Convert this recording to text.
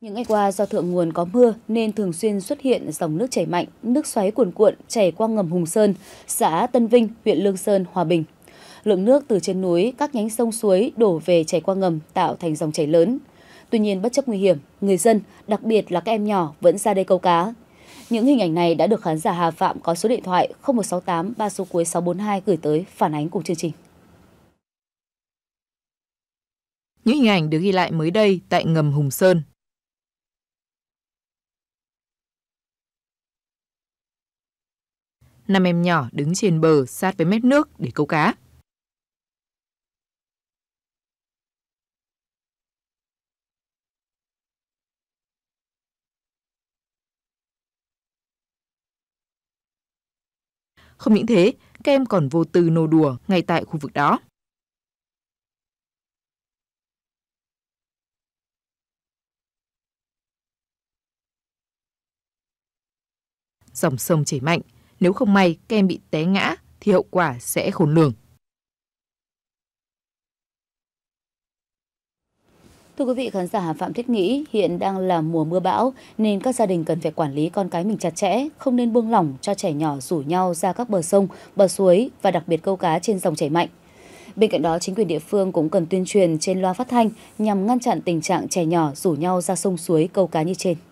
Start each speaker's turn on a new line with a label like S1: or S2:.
S1: Những ngày qua do thượng nguồn có mưa nên thường xuyên xuất hiện dòng nước chảy mạnh, nước xoáy cuồn cuộn chảy qua ngầm Hùng Sơn, xã Tân Vinh, huyện Lương Sơn, Hòa Bình. Lượng nước từ trên núi, các nhánh sông suối đổ về chảy qua ngầm tạo thành dòng chảy lớn. Tuy nhiên bất chấp nguy hiểm, người dân, đặc biệt là các em nhỏ vẫn ra đây câu cá. Những hình ảnh này đã được khán giả Hà Phạm có số điện thoại 0168 3 số cuối 642 gửi tới phản ánh cùng chương trình.
S2: Những hình ảnh được ghi lại mới đây tại ngầm Hùng Sơn, năm em nhỏ đứng trên bờ sát với mép nước để câu cá. Không những thế, các em còn vô tư nô đùa ngay tại khu vực đó. Dòng sông chảy mạnh, nếu không may kem bị té ngã thì hậu quả sẽ khôn lường. Thưa quý vị khán giả,
S1: Phạm Thiết nghĩ hiện đang là mùa mưa bão nên các gia đình cần phải quản lý con cái mình chặt chẽ, không nên buông lỏng cho trẻ nhỏ rủ nhau ra các bờ sông, bờ suối và đặc biệt câu cá trên dòng chảy mạnh. Bên cạnh đó, chính quyền địa phương cũng cần tuyên truyền trên loa phát thanh nhằm ngăn chặn tình trạng trẻ nhỏ rủ nhau ra sông suối câu cá như trên.